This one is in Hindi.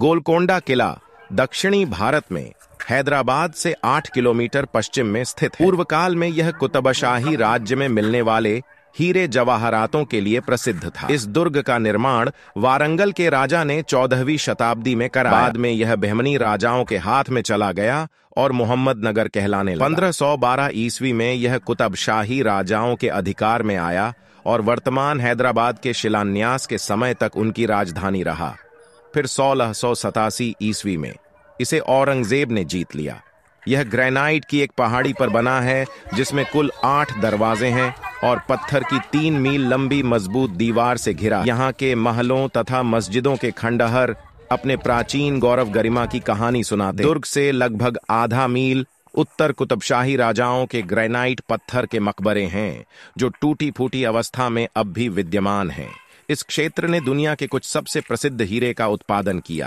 गोलकोंडा किला दक्षिणी भारत में हैदराबाद से 8 किलोमीटर पश्चिम में स्थित है पूर्व काल में यह कुतबशाही राज्य में मिलने वाले हीरे जवाहरातों के लिए प्रसिद्ध था इस दुर्ग का निर्माण वारंगल के राजा ने चौदहवीं शताब्दी में करा बाद में यह बेहमनी राजाओं के हाथ में चला गया और मोहम्मद नगर कहलाने लगा बारह ईस्वी में यह कुतबशाही राजाओं के अधिकार में आया और वर्तमान हैदराबाद के शिलान्यास के समय तक उनकी राजधानी रहा फिर सोलह सौ सतासी ईस्वी में इसे औरंगजेब ने जीत लिया यह ग्रेनाइट की एक पहाड़ी पर बना है जिसमें कुल आठ दरवाजे हैं और पत्थर की तीन मील लंबी मजबूत दीवार से घिरा यहाँ के महलों तथा मस्जिदों के खंडहर अपने प्राचीन गौरव गरिमा की कहानी सुनाते दुर्ग से लगभग आधा मील उत्तर कुतुबशाही राजाओं के ग्रेनाइट पत्थर के मकबरे हैं जो टूटी फूटी अवस्था में अब भी विद्यमान हैं इस क्षेत्र ने दुनिया के कुछ सबसे प्रसिद्ध हीरे का उत्पादन किया